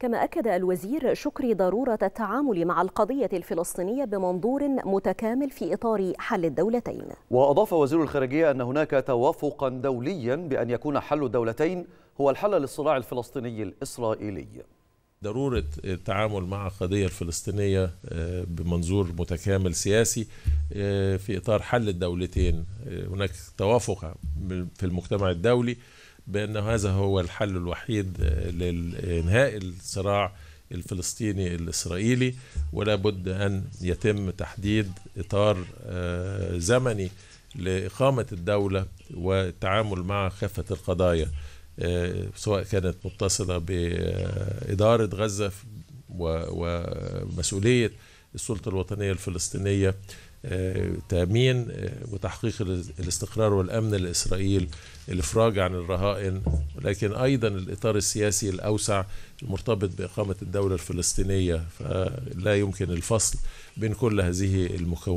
كما أكد الوزير شكري ضرورة التعامل مع القضية الفلسطينية بمنظور متكامل في إطار حل الدولتين وأضاف وزير الخارجية أن هناك توافقا دوليا بأن يكون حل الدولتين هو الحل للصراع الفلسطيني الإسرائيلي ضرورة التعامل مع القضية الفلسطينية آه، بمنظور متكامل سياسي آه، في إطار حل الدولتين آه، هناك توافق في المجتمع الدولي بأن هذا هو الحل الوحيد لإنهاء الصراع الفلسطيني الإسرائيلي ولا بد أن يتم تحديد إطار آه، زمني لإقامة الدولة والتعامل مع كافة القضايا آه، سواء كانت متصلة بإدارة غزة ومسؤولية السلطة الوطنية الفلسطينية تامين آه، وتحقيق الاستقرار والامن لاسرائيل الافراج عن الرهائن ولكن ايضا الاطار السياسي الاوسع المرتبط باقامه الدوله الفلسطينيه فلا يمكن الفصل بين كل هذه المكونات